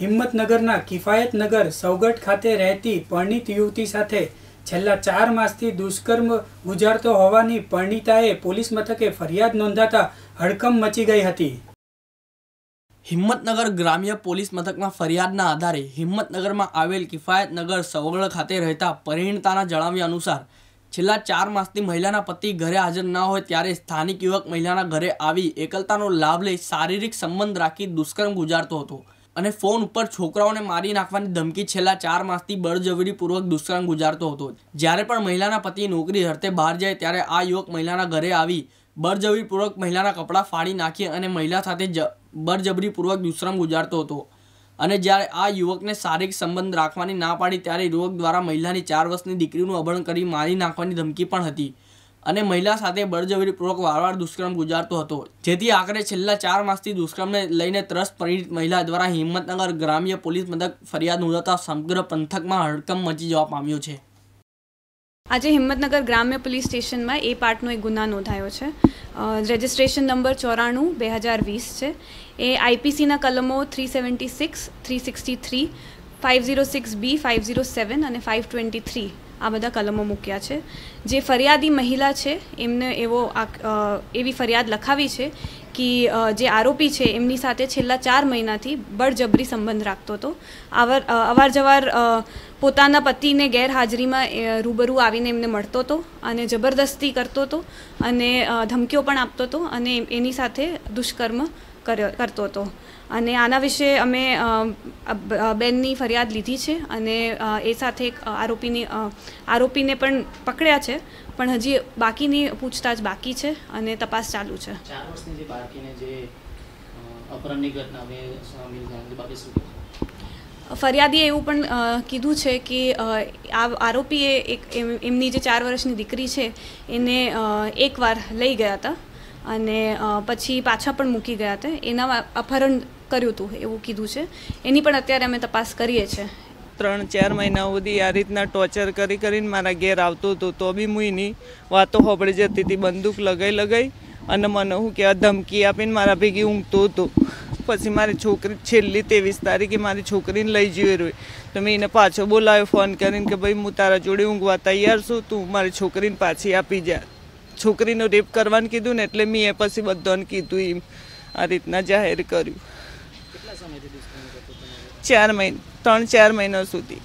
હિંમતનગરના કિફાયતનગર સૌગટ ખાતે રહેતી પરણિત યુવતી સાથે છેલ્લા ચાર માસથી દુષ્કર્મ ગુજારતો હોવાની પરણિતાએ પોલીસ મથકે ફરિયાદ નોંધાતા હડકંપ મચી ગઈ હતી હિંમતનગર ગ્રામ્ય પોલીસ મથકમાં ફરિયાદના આધારે હિંમતનગરમાં આવેલ કિફાયતનગર સવગળ ખાતે રહેતા પરિણીતાના જણાવ્યા અનુસાર છેલ્લા ચાર માસથી મહિલાના પતિ ઘરે હાજર ન હોય ત્યારે સ્થાનિક યુવક મહિલાના ઘરે આવી એકલતાનો લાભ લઈ શારીરિક સંબંધ રાખી દુષ્કર્મ ગુજારતો હતો અને ફોન ઉપર છોકરાઓને મારી નાખવાની ધમકી છેલ્લા ચાર માસથી બળજબરીપૂર્વક દુષ્કર્મ ગુજારતો હતો જ્યારે પણ મહિલાના પતિ નોકરી હરતે બહાર જાય ત્યારે આ યુવક મહિલાના ઘરે આવી બળજબરીપૂર્વક મહિલાના કપડાં ફાડી નાખી અને મહિલા સાથે જ બળજબરીપૂર્વક દુષ્કર્મ ગુજારતો હતો અને જ્યારે આ યુવકને શારીરિક સંબંધ રાખવાની ના પાડી ત્યારે યુવક દ્વારા મહિલાની ચાર વર્ષની દીકરીનું અપહરણ કરી મારી નાખવાની ધમકી પણ હતી અને મહિલા સાથે બળજબરીપૂર્વક વારવાર દુષ્કર્મ ગુજારતો હતો જેથી આખરે છેલ્લા ચાર માસથી દુષ્કર્મને લઈને ત્રસ્ત પરિણિત મહિલા દ્વારા હિંમતનગર ગ્રામ્ય પોલીસ મથક ફરિયાદ નોંધાતા સમગ્ર પંથકમાં હડકંપ મચી જવા પામ્યો છે આજે હિંમતનગર ગ્રામ્ય પોલીસ સ્ટેશનમાં એ પાર્ટનો એક ગુના નોંધાયો છે રજિસ્ટ્રેશન નંબર ચોરાણું બે હજાર વીસ છે એ આઈપીસીના કલમો three seventy six three sixty three five zero six B five zero seven અને ફાઇવ ટ્વેન્ટી થ્રી આ બધા કલમો મૂક્યા છે જે ફરિયાદી મહિલા છે એમને એવો એવી ફરિયાદ લખાવી છે કે જે આરોપી છે એમની સાથે છેલ્લા ચાર મહિનાથી બળજબરી સંબંધ રાખતો હતો આવાર અવાર જવાર પોતાના પતિને ગેરહાજરીમાં રૂબરૂ આવીને એમને મળતો હતો અને જબરદસ્તી કરતો હતો અને ધમકીઓ પણ આપતો હતો અને એની સાથે દુષ્કર્મ કર્યો કરતો હતો અને આના વિશે અમે બેનની ફરિયાદ લીધી છે અને એ સાથે એક આરોપીની આરોપીને પણ પકડ્યા છે પણ હજી બાકીની પૂછતાછ બાકી છે અને તપાસ ચાલુ છે ફરિયાદીએ એવું પણ કીધું છે કે આ આરોપીએ એક એમની જે ચાર વર્ષની દીકરી છે એને એકવાર લઈ ગયા હતા અને પછી પાછા પણ મૂકી ગયા હતા એના અપહરણ કર્યું હતું એવું કીધું છે એની પણ અત્યારે અમે તપાસ કરીએ છીએ ત્રણ ચાર મહિના સુધી આ રીતના ટોર્ચર કરી કરીને મારા ઘેર આવતું હતું તો બી હું એની વાતો હોબળી જતી હતી બંદૂક લગાઈ લગાઈ અને મને હું કહેવા ધમકી આપીને મારા ભેગી ઊંઘતું હતું પછી મારી છોકરી છેલ્લી ત્રેવીસ તારીખે મારી છોકરીને લઈ જવી રહી તો મેં એને પાછો બોલાવ્યો ફોન કરીને કે ભાઈ હું તારા જોડે ઊંઘવા તૈયાર છું તું મારી છોકરીને પાછી આપી જા છોકરીનો રેપ કરવાનું કીધું ને એટલે મેં એ પછી બધાને કીધું એમ આ રીતના જાહેર કર્યું ચાર મહિના ત્રણ ચાર મહિના સુધી